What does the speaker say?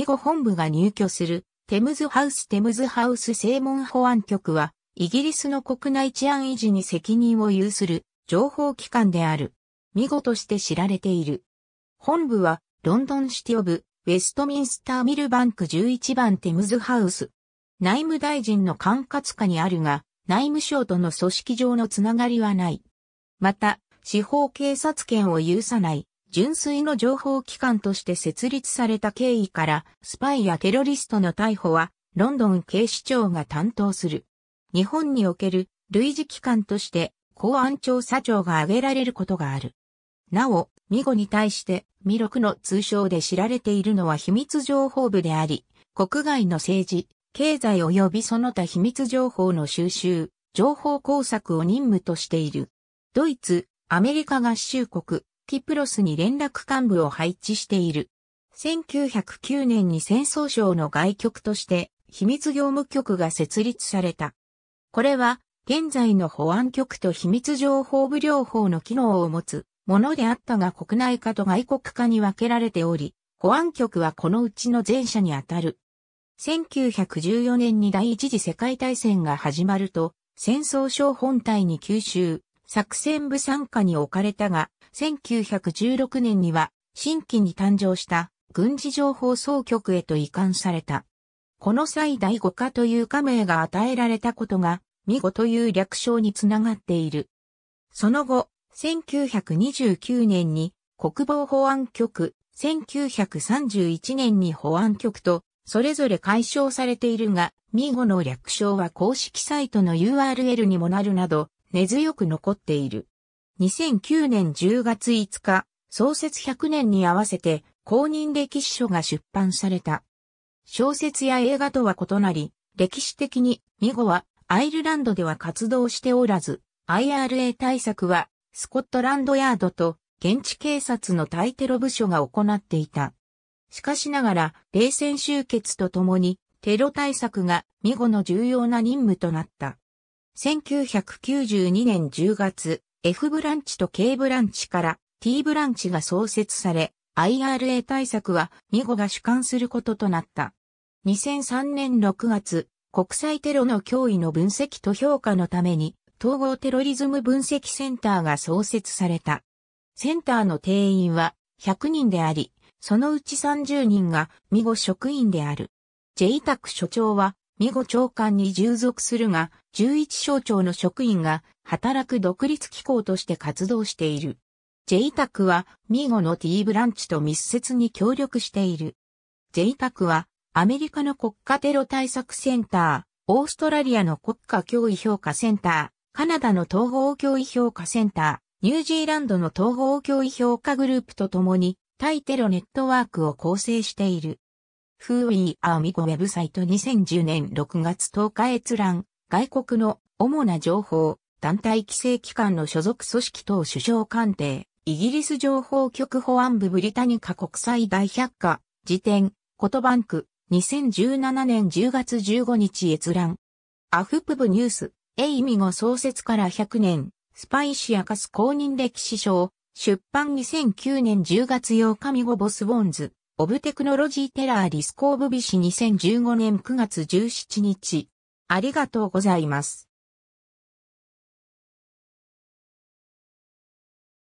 以後本部が入居するテムズハウステムズハウス正門保安局はイギリスの国内治安維持に責任を有する情報機関である。見事して知られている。本部はロンドンシティオブウェストミンスターミルバンク11番テムズハウス。内務大臣の管轄下にあるが、内務省との組織上のつながりはない。また、司法警察権を有さない純粋の情報機関として設立された経緯から、スパイやテロリストの逮捕は、ロンドン警視庁が担当する。日本における類似機関として、公安調査庁が挙げられることがある。なお、ミゴに対して、ミロクの通称で知られているのは秘密情報部であり、国外の政治、経済及びその他秘密情報の収集、情報工作を任務としている。ドイツ、アメリカ合衆国、キプロスに連絡幹部を配置している。1909年に戦争省の外局として秘密業務局が設立された。これは現在の保安局と秘密情報部療法の機能を持つものであったが国内化と外国化に分けられており、保安局はこのうちの前者にあたる。1914年に第一次世界大戦が始まると、戦争省本体に吸収、作戦部参加に置かれたが、1916年には新規に誕生した軍事情報総局へと移管された。この際第五課という課名が与えられたことが、ミゴという略称につながっている。その後、1929年に国防保安局、1931年に保安局と、それぞれ解消されているが、ミゴの略称は公式サイトの URL にもなるなど、根強く残っている。2009年10月5日、創設100年に合わせて公認歴史書が出版された。小説や映画とは異なり、歴史的に、ミゴはアイルランドでは活動しておらず、IRA 対策はスコットランドヤードと現地警察の対テロ部署が行っていた。しかしながら、冷戦終結とともに、テロ対策がミゴの重要な任務となった。1992年10月、F ブランチと K ブランチから T ブランチが創設され、IRA 対策は2ゴが主管することとなった。2003年6月、国際テロの脅威の分析と評価のために、統合テロリズム分析センターが創設された。センターの定員は100人であり、そのうち30人が、ミゴ職員である。JTAC 所長は、美後長官に従属するが、11省庁の職員が働く独立機構として活動している。J タクは、ミーゴの T ブランチと密接に協力している。J タクは、アメリカの国家テロ対策センター、オーストラリアの国家脅威評価センター、カナダの統合脅威評価センター、ニュージーランドの統合脅威評価グループと共に、対テロネットワークを構成している。フーウィーアーミゴウェブサイト2010年6月10日閲覧、外国の主な情報、団体規制機関の所属組織等首相官邸、イギリス情報局保安部ブリタニカ国際大百科、辞典、ことバンク、2017年10月15日閲覧。アフプブニュース、エイミゴ創設から100年、スパイシアカス公認歴史書、出版2009年10月8日ミゴボスボンズ。オブテクノロジーテラーディスコーブビシ2015年9月17日。ありがとうございます。